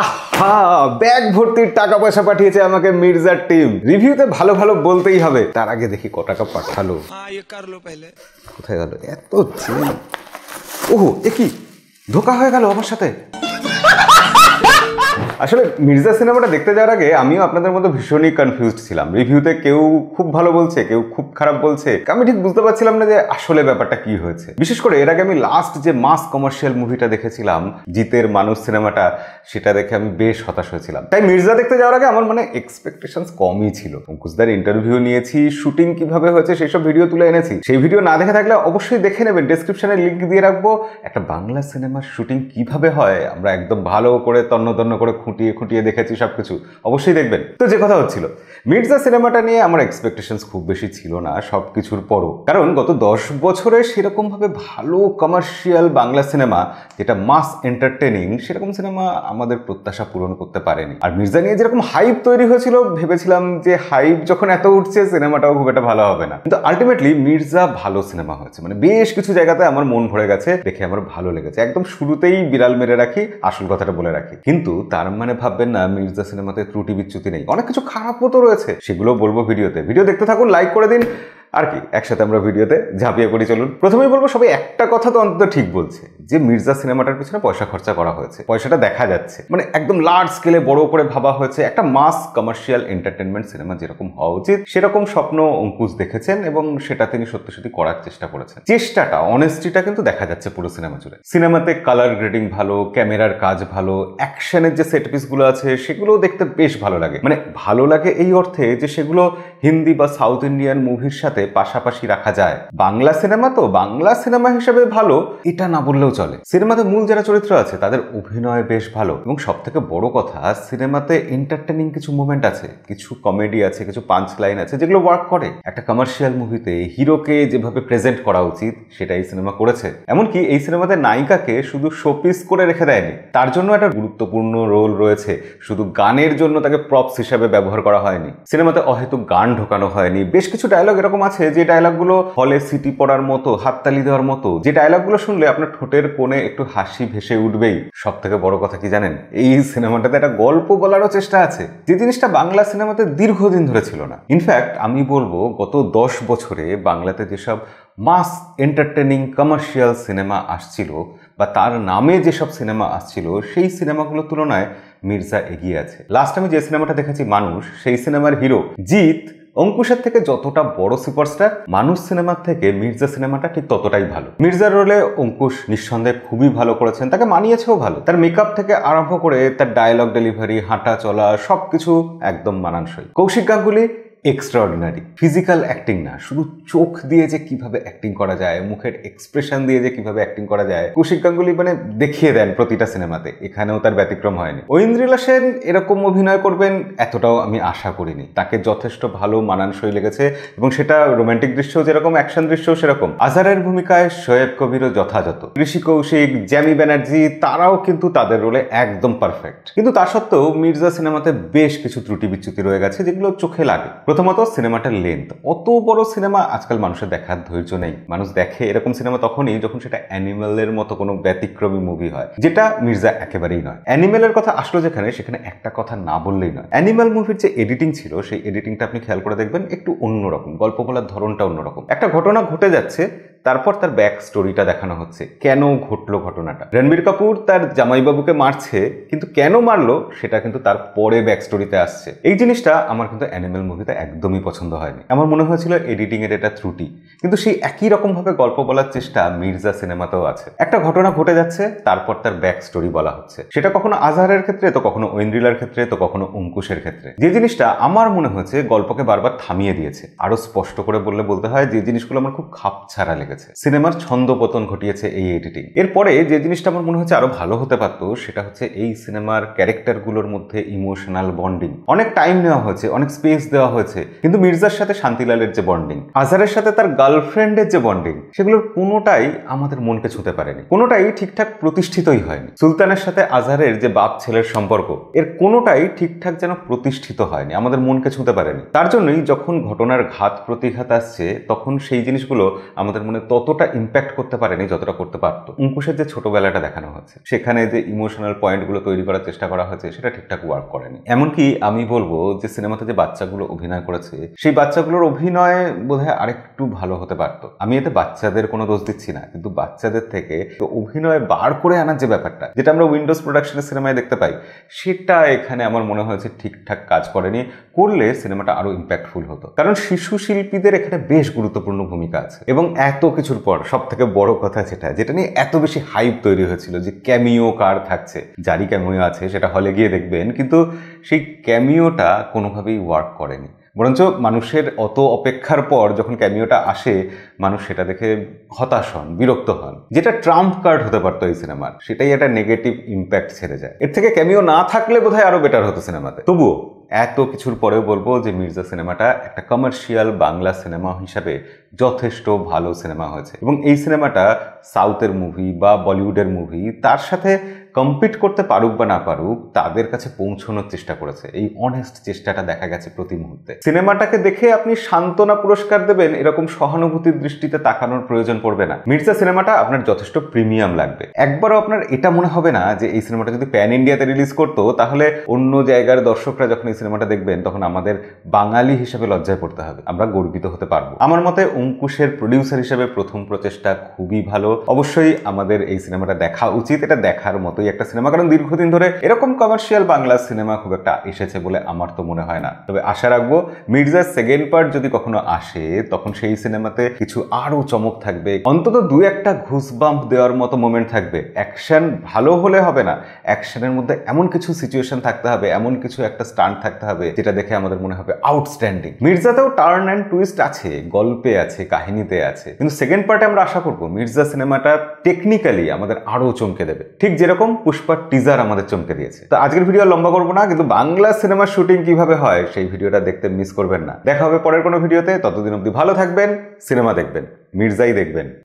আহা ব্যাগ ভর্তির টাকা পয়সা পাঠিয়েছে আমাকে মির্জার টিম রিভিউতে ভালো ভালো বলতেই হবে তার আগে দেখি ক টাকা পাঠালো হ্যাঁ, ইয়ে কোথায় গেল এত ওহ এ কি ধোকা হয়ে গেল আমার সাথে আসলে মির্জা সিনেমাটা দেখতে যাওয়ার আগে আমিও আপনাদের মতো ভীষণই কনফিউজড ছিলাম রিভিউতে কেউ খুব ভালো বলছে কেউ খুব খারাপ বলছে আমি ঠিক বুঝতে পারছিলাম না যে আসলে ব্যাপারটা কি হয়েছে বিশেষ করে এর আগে আমি লাস্ট যে মাস কমার্শিয়াল মুভিটা দেখেছিলাম জিতের মানুষ সিনেমাটা সেটা দেখে আমি বেশ হতাশ হয়েছিলাম তাই মির্জা দেখতে যাওয়ার আগে আমার মানে এক্সপেকটেশন কমই ছিল অঙ্কুশদার ইন্টারভিউ নিয়েছি শুটিং কিভাবে হয়েছে সেসব ভিডিও তুলে এনেছি সেই ভিডিও না দেখে থাকলে অবশ্যই দেখে নেবেন ডিসক্রিপশনে লিঙ্ক দিয়ে রাখবো একটা বাংলা সিনেমার শুটিং কিভাবে হয় আমরা একদম ভালো করে তন্ন তন্ন করে খুঁটিয়ে খুঁটিয়ে দেখেছি সবকিছু অবশ্যই দেখবেন তো যে কথা হচ্ছিল মির্জা সিনেমাটা নিয়ে আমার এক্সপেকটেশনস খুব বেশি ছিল না সব কিছুর পরও কারণ গত দশ বছরে সেরকমভাবে ভালো কমার্শিয়াল বাংলা সিনেমা যেটা মাস এন্টারটেনিং সেরকম সিনেমা আমাদের প্রত্যাশা পূরণ করতে পারেনি আর মির্জা নিয়ে যেরকম হাইপ তৈরি হয়েছিল ভেবেছিলাম যে হাইপ যখন এত উঠছে সিনেমাটাও খুব একটা ভালো হবে না কিন্তু আলটিমেটলি মির্জা ভালো সিনেমা হয়েছে মানে বেশ কিছু জায়গাতে আমার মন ভরে গেছে দেখে আমার ভালো লেগেছে একদম শুরুতেই বিড়াল মেরে রাখি আসল কথাটা বলে রাখি কিন্তু তার মানে ভাববেন না মির্জা সিনেমাতে ত্রুটি বিচ্যুতি নেই অনেক কিছু খারাপও তো রয়েছে রয়েছে সেগুলো বলবো ভিডিওতে ভিডিও দেখতে থাকুন লাইক করে দিন আর কি একসাথে আমরা ভিডিওতে ঝাঁপিয়ে পড়ি চলুন প্রথমেই বলবো সবাই একটা কথা তো অন্তত ঠিক বলছে যে মির্জা সিনেমাটার পিছনে পয়সা খরচা করা হয়েছে পয়সাটা দেখা যাচ্ছে মানে একদম লার্জ স্কেলে বড় করে ভাবা হয়েছে একটা মাস কমার্শিয়াল এন্টারটেনমেন্ট সিনেমা যেরকম হওয়া উচিত সেরকম স্বপ্ন অঙ্কুশ দেখেছেন এবং সেটা তিনি সত্যি সত্যি করার চেষ্টা করেছেন চেষ্টাটা অনেস্টিটা কিন্তু দেখা যাচ্ছে পুরো সিনেমা জুড়ে সিনেমাতে কালার গ্রেডিং ভালো ক্যামেরার কাজ ভালো অ্যাকশনের যে সেট পিসগুলো আছে সেগুলোও দেখতে বেশ ভালো লাগে মানে ভালো লাগে এই অর্থে যে সেগুলো হিন্দি বা সাউথ ইন্ডিয়ান মুভির সাথে পাশাপাশি রাখা যায় বাংলা সিনেমা তো বাংলা সিনেমা হিসেবে ভালো এটা না বললেও চলে সিনেমাতে মূল যারা চরিত্র আছে তাদের অভিনয় বেশ ভালো এবং সব থেকে বড় কথা সিনেমাতে এন্টারটেনিং কিছু মুভমেন্ট আছে কিছু কমেডি আছে কিছু পাঞ্চ লাইন আছে যেগুলো ওয়ার্ক করে একটা কমার্শিয়াল মুভিতে হিরোকে যেভাবে প্রেজেন্ট করা উচিত সেটা এই সিনেমা করেছে এমনকি এই সিনেমাতে নায়িকাকে শুধু শোপিস করে রেখে দেয়নি তার জন্য একটা গুরুত্বপূর্ণ রোল রয়েছে শুধু গানের জন্য তাকে প্রপস হিসাবে ব্যবহার করা হয়নি সিনেমাতে অহেতুক গান ঢোকানো হয়নি বেশ কিছু ডায়লগ এরকম আছে আছে যে ডায়লগগুলো হলে সিটি পড়ার মতো হাততালি দেওয়ার মতো যে ডায়লগগুলো শুনলে আপনার ঠোঁটের কোণে একটু হাসি ভেসে উঠবেই সব থেকে বড় কথা কি জানেন এই সিনেমাটাতে একটা গল্প বলারও চেষ্টা আছে যে জিনিসটা বাংলা সিনেমাতে দীর্ঘদিন ধরে ছিল না ইনফ্যাক্ট আমি বলবো গত দশ বছরে বাংলাতে যেসব মাস এন্টারটেনিং কমার্শিয়াল সিনেমা আসছিল বা তার নামে যেসব সিনেমা আসছিল সেই সিনেমাগুলোর তুলনায় মির্জা এগিয়ে আছে লাস্ট আমি যে সিনেমাটা দেখেছি মানুষ সেই সিনেমার হিরো জিত অঙ্কুশের থেকে যতটা বড় সুপারস্টার মানুষ সিনেমার থেকে মির্জা সিনেমাটা ঠিক ততটাই ভালো মির্জার রোলে অঙ্কুশ নিঃসন্দেহে খুবই ভালো করেছেন তাকে মানিয়েছেও ভালো তার মেকআপ থেকে আরম্ভ করে তার ডায়লগ ডেলিভারি হাঁটা চলা সবকিছু একদম মানানসই Kaushik Ganguly extraordinary physical acting না শুধু চোখ দিয়ে যে কিভাবে অ্যাক্টিং করা যায় মুখের এক্সপ্রেশন দিয়ে যে কিভাবে অ্যাক্টিং করা যায় কৌশিক গাঙ্গুলি মানে দেখিয়ে দেন প্রতিটা সিনেমাতে এখানেও তার ব্যতিক্রম হয়নি ঐন্দ্রিলা সেন এরকম অভিনয় করবেন এতটাও আমি আশা করিনি তাকে যথেষ্ট ভালো মানানসই লেগেছে এবং সেটা রোমান্টিক দৃশ্য যেরকম অ্যাকশন দৃশ্য সেরকম আজারের ভূমিকায় শোয়েব কবিরও যথাযথ ঋষি কৌশিক জ্যামি ব্যানার্জি তারাও কিন্তু তাদের রোলে একদম পারফেক্ট কিন্তু তা সত্ত্বেও মির্জা সিনেমাতে বেশ কিছু ত্রুটি বিচ্যুতি রয়ে গেছে যেগুলো চোখে লাগে প্রথমত সিনেমাটার লেন্থ অত বড় সিনেমা আজকাল মানুষের দেখার ধৈর্য নেই মানুষ দেখে এরকম সিনেমা তখনই যখন সেটা অ্যানিমেলের মতো কোনো ব্যতিক্রমী মুভি হয় যেটা মির্জা একেবারেই নয় অ্যানিমেলের কথা আসলো যেখানে সেখানে একটা কথা না বললেই নয় অ্যানিমেল মুভির যে এডিটিং ছিল সেই এডিটিংটা আপনি খেয়াল করে দেখবেন একটু অন্যরকম গল্প বলার ধরনটা অন্যরকম একটা ঘটনা ঘটে যাচ্ছে তারপর তার ব্যাক স্টোরিটা দেখানো হচ্ছে কেন ঘটলো ঘটনাটা রণবীর কাপুর তার জামাইবাবুকে মারছে কিন্তু কেন মারলো সেটা কিন্তু তার পরে ব্যাক স্টোরিতে আসছে এই জিনিসটা আমার কিন্তু অ্যানিমেল মুভিতে একদমই পছন্দ হয়নি আমার মনে হয়েছিল এডিটিংয়ের এটা ত্রুটি কিন্তু সেই একই রকমভাবে গল্প বলার চেষ্টা মির্জা সিনেমাতেও আছে একটা ঘটনা ঘটে যাচ্ছে তারপর তার ব্যাক স্টোরি বলা হচ্ছে সেটা কখনো আজহারের ক্ষেত্রে তো কখনো ঐন্দ্রিলার ক্ষেত্রে তো কখনো অঙ্কুশের ক্ষেত্রে যে জিনিসটা আমার মনে হয়েছে গল্পকে বারবার থামিয়ে দিয়েছে আরও স্পষ্ট করে বললে বলতে হয় যে জিনিসগুলো আমার খুব খাপ ছাড়া লেগেছে রেখেছে সিনেমার ছন্দপতন ঘটিয়েছে এই এডিটিং এরপরে যে জিনিসটা আমার মনে হচ্ছে আরো ভালো হতে পারত সেটা হচ্ছে এই সিনেমার ক্যারেক্টারগুলোর মধ্যে ইমোশনাল বন্ডিং অনেক টাইম নেওয়া হয়েছে অনেক স্পেস দেওয়া হয়েছে কিন্তু মির্জার সাথে শান্তিলালের যে বন্ডিং আজহারের সাথে তার গার্লফ্রেন্ডের যে বন্ডিং সেগুলোর কোনোটাই আমাদের মনকে ছুঁতে পারেনি কোনোটাই ঠিকঠাক প্রতিষ্ঠিতই হয়নি সুলতানের সাথে আজহারের যে বাপ ছেলের সম্পর্ক এর কোনোটাই ঠিকঠাক যেন প্রতিষ্ঠিত হয়নি আমাদের মনকে ছুঁতে পারেনি তার জন্যই যখন ঘটনার ঘাত প্রতিঘাত আসছে তখন সেই জিনিসগুলো আমাদের মনে ততটা ইম্প্যাক্ট করতে পারেনি যতটা করতে পারতো অঙ্কুশের যে ছোটবেলাটা দেখানো হচ্ছে সেখানে যে ইমোশনাল পয়েন্টগুলো তৈরি করার চেষ্টা করা হয়েছে সেটা ঠিকঠাক ওয়ার্ক করেনি এমনকি আমি বলবো যে সিনেমাতে যে বাচ্চাগুলো অভিনয় করেছে সেই বাচ্চাগুলোর অভিনয় বোধহয় আরেকটু ভালো হতে পারত আমি এতে বাচ্চাদের কোনো দোষ দিচ্ছি না কিন্তু বাচ্চাদের থেকে তো অভিনয় বার করে আনার যে ব্যাপারটা যেটা আমরা উইন্ডোজ প্রোডাকশনের সিনেমায় দেখতে পাই সেটা এখানে আমার মনে হয়েছে ঠিকঠাক কাজ করেনি করলে সিনেমাটা আরও ইম্প্যাক্টফুল হতো কারণ শিশু শিল্পীদের এখানে বেশ গুরুত্বপূর্ণ ভূমিকা আছে এবং এত কিছুর পর সব থেকে বড় কথা সেটা যেটা নিয়ে এত বেশি হাইপ তৈরি হয়েছিল যে ক্যামিও কার থাকছে যারই ক্যামিও আছে সেটা হলে গিয়ে দেখবেন কিন্তু সেই ক্যামিওটা কোনোভাবেই ওয়ার্ক করেনি বরঞ্চ মানুষের অত অপেক্ষার পর যখন ক্যামিওটা আসে মানুষ সেটা দেখে হতাশ হন বিরক্ত হন যেটা ট্রাম্প কার্ড হতে পারতো এই সিনেমার সেটাই একটা নেগেটিভ ইম্প্যাক্ট ছেড়ে যায় এর থেকে ক্যামিও না থাকলে বোধহয় আরও বেটার হতো সিনেমাতে তবুও এত কিছুর পরেও বলবো যে মির্জা সিনেমাটা একটা কমার্শিয়াল বাংলা সিনেমা হিসাবে যথেষ্ট ভালো সিনেমা হয়েছে এবং এই সিনেমাটা সাউথের মুভি বা বলিউডের মুভি তার সাথে কম্পিট করতে পারুক বা না পারুক তাদের কাছে পৌঁছানোর চেষ্টা করেছে এই অনেস্ট চেষ্টাটা দেখা গেছে প্রতি মুহূর্তে সিনেমাটাকে দেখে আপনি সান্ত্বনা পুরস্কার দেবেন এরকম সহানুভূতির দৃষ্টিতে তাকানোর প্রয়োজন পড়বে না মির্জা সিনেমাটা আপনার যথেষ্ট প্রিমিয়াম লাগবে একবারও আপনার এটা মনে হবে না যে এই সিনেমাটা যদি প্যান ইন্ডিয়াতে রিলিজ করতো তাহলে অন্য জায়গার দর্শকরা যখন এই সিনেমাটা দেখবেন তখন আমাদের বাঙালি হিসেবে লজ্জায় পড়তে হবে আমরা গর্বিত হতে পারবো আমার মতে অঙ্কুশের প্রডিউসার হিসেবে প্রথম প্রচেষ্টা খুবই ভালো অবশ্যই আমাদের এই সিনেমাটা দেখা উচিত এটা দেখার মতোই মতোই একটা সিনেমা কারণ দীর্ঘদিন ধরে এরকম কমার্শিয়াল বাংলা সিনেমা খুব একটা এসেছে বলে আমার তো মনে হয় না তবে আশা রাখবো মির্জার সেকেন্ড পার্ট যদি কখনো আসে তখন সেই সিনেমাতে কিছু আরও চমক থাকবে অন্তত দু একটা ঘুষবাম্প দেওয়ার মতো মোমেন্ট থাকবে অ্যাকশন ভালো হলে হবে না অ্যাকশানের মধ্যে এমন কিছু সিচুয়েশন থাকতে হবে এমন কিছু একটা স্টান্ট থাকতে হবে যেটা দেখে আমাদের মনে হবে আউটস্ট্যান্ডিং মির্জাতেও টার্ন অ্যান্ড টুইস্ট আছে গল্পে আছে কাহিনীতে আছে কিন্তু সেকেন্ড পার্টে আমরা আশা করবো মির্জা সিনেমাটা টেকনিক্যালি আমাদের আরও চমকে দেবে ঠিক যেরকম পুষ্পার টিজার আমাদের চমকে দিয়েছে তো আজকের ভিডিও লম্বা করবো না কিন্তু বাংলা সিনেমার শুটিং কিভাবে হয় সেই ভিডিওটা দেখতে মিস করবেন না দেখা হবে পরের কোনো ভিডিওতে ততদিন অব্দি ভালো থাকবেন সিনেমা দেখবেন মির্জাই দেখবেন